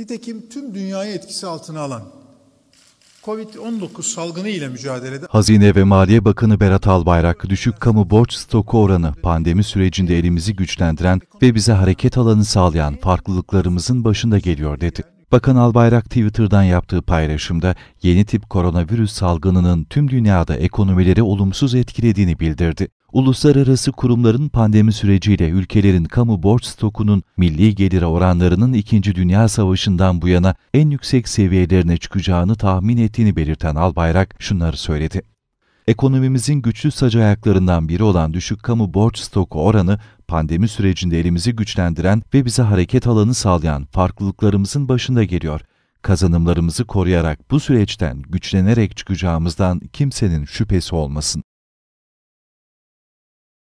Nitekim tüm dünyayı etkisi altına alan COVID-19 salgını ile mücadelede Hazine ve Maliye Bakanı Berat Albayrak, düşük kamu borç stoku oranı pandemi sürecinde elimizi güçlendiren ve bize hareket alanı sağlayan farklılıklarımızın başında geliyor dedi. Bakan Albayrak Twitter'dan yaptığı paylaşımda yeni tip koronavirüs salgınının tüm dünyada ekonomileri olumsuz etkilediğini bildirdi. Uluslararası kurumların pandemi süreciyle ülkelerin kamu borç stokunun milli gelire oranlarının 2. Dünya Savaşı'ndan bu yana en yüksek seviyelerine çıkacağını tahmin ettiğini belirten Albayrak şunları söyledi ekonomimizin güçlü sac ayaklarından biri olan düşük kamu borç stoku oranı pandemi sürecinde elimizi güçlendiren ve bize hareket alanı sağlayan farklılıklarımızın başında geliyor. Kazanımlarımızı koruyarak bu süreçten güçlenerek çıkacağımızdan kimsenin şüphesi olmasın.